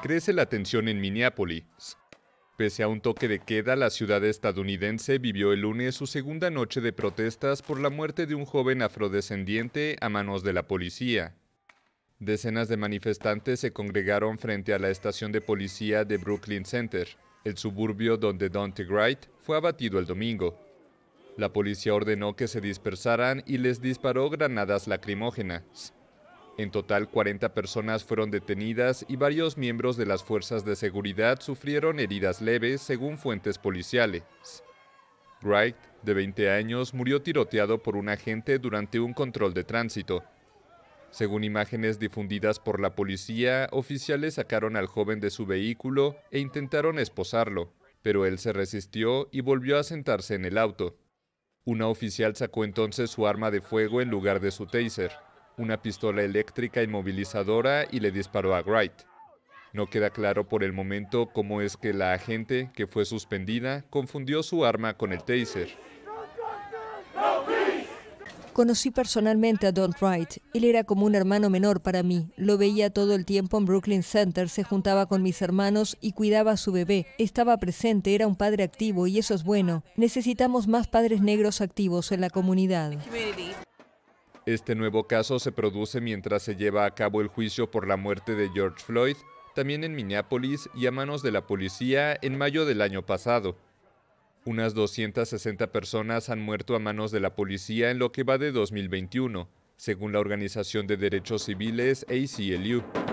Crece la tensión en Minneapolis. Pese a un toque de queda, la ciudad estadounidense vivió el lunes su segunda noche de protestas por la muerte de un joven afrodescendiente a manos de la policía. Decenas de manifestantes se congregaron frente a la estación de policía de Brooklyn Center, el suburbio donde Dante Wright fue abatido el domingo. La policía ordenó que se dispersaran y les disparó granadas lacrimógenas. En total, 40 personas fueron detenidas y varios miembros de las fuerzas de seguridad sufrieron heridas leves, según fuentes policiales. Wright, de 20 años, murió tiroteado por un agente durante un control de tránsito. Según imágenes difundidas por la policía, oficiales sacaron al joven de su vehículo e intentaron esposarlo, pero él se resistió y volvió a sentarse en el auto. Una oficial sacó entonces su arma de fuego en lugar de su taser una pistola eléctrica inmovilizadora y le disparó a Wright. No queda claro por el momento cómo es que la agente, que fue suspendida, confundió su arma con el taser. Conocí personalmente a Don Wright. Él era como un hermano menor para mí. Lo veía todo el tiempo en Brooklyn Center, se juntaba con mis hermanos y cuidaba a su bebé. Estaba presente, era un padre activo y eso es bueno. Necesitamos más padres negros activos en la comunidad. Este nuevo caso se produce mientras se lleva a cabo el juicio por la muerte de George Floyd, también en Minneapolis y a manos de la policía en mayo del año pasado. Unas 260 personas han muerto a manos de la policía en lo que va de 2021, según la organización de derechos civiles ACLU.